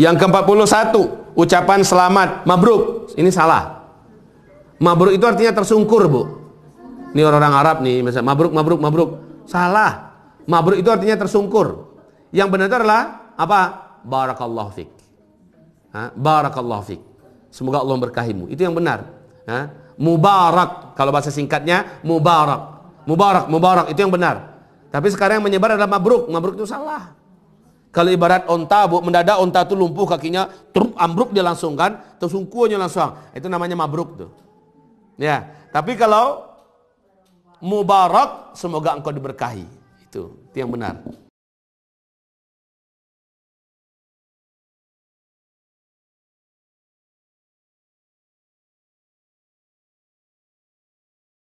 Yang ke-41, ucapan selamat, mabruk. Ini salah. Mabruk itu artinya tersungkur, Bu. Ini orang-orang Arab nih, misalnya mabruk, mabruk, mabruk. Salah. Mabruk itu artinya tersungkur. Yang benar adalah apa? Barakallahu fik. Ha? Barakallahu fik. Semoga Allah berkahimu. Itu yang benar. Ha? Mubarak. Kalau bahasa singkatnya, mubarak. Mubarak, mubarak. Itu yang benar. Tapi sekarang yang menyebar adalah mabruk. Mabruk itu salah. Kalau ibarat onta bu, mendadak onta itu lumpuh kakinya, truk ambruk dia langsung kan, terus langsung. Itu namanya mabruk tuh. Ya, tapi kalau mubarak, semoga engkau diberkahi. Itu, itu yang benar.